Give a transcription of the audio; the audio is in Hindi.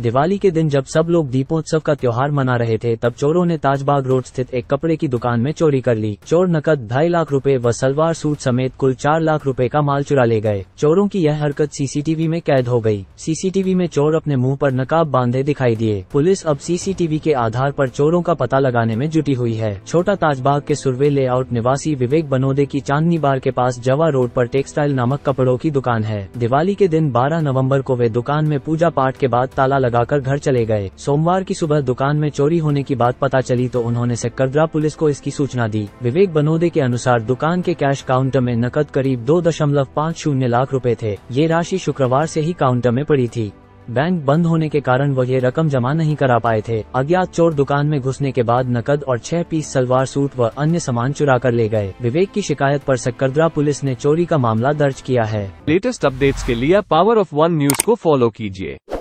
दिवाली के दिन जब सब लोग दीपोत्सव का त्योहार मना रहे थे तब चोरों ने ताजबाग रोड स्थित एक कपड़े की दुकान में चोरी कर ली चोर नकद ढाई लाख रुपए व सलवार सूट समेत कुल चार लाख रुपए का माल चुरा ले गए चोरों की यह हरकत सीसीटीवी में कैद हो गई सीसीटीवी में चोर अपने मुंह पर नकाब बांधे दिखाई दिए पुलिस अब सीसीटीवी के आधार आरोप चोरों का पता लगाने में जुटी हुई है छोटा ताजबाग के सुरवे लेआउट निवासी विवेक बनोदे की चांदनी बार के पास जवा रोड आरोप टेक्सटाइल नामक कपड़ों की दुकान है दिवाली के दिन बारह नवम्बर को वे दुकान में पूजा पाठ के बाद ताला लगाकर घर चले गए सोमवार की सुबह दुकान में चोरी होने की बात पता चली तो उन्होंने सेक्करद्रा पुलिस को इसकी सूचना दी विवेक बनोदे के अनुसार दुकान के कैश काउंटर में नकद करीब दो दशमलव पाँच शून्य लाख रूपए थे ये राशि शुक्रवार से ही काउंटर में पड़ी थी बैंक बंद होने के कारण वह ये रकम जमा नहीं करा पाए थे अज्ञात चोर दुकान में घुसने के बाद नकद और छह पीस सलवार सूट व अन्य सामान चुरा कर ले गए विवेक की शिकायत पर सक्करदरा पुलिस ने चोरी का मामला दर्ज किया है लेटेस्ट अपडेट्स के लिए पावर ऑफ वन न्यूज को फॉलो कीजिए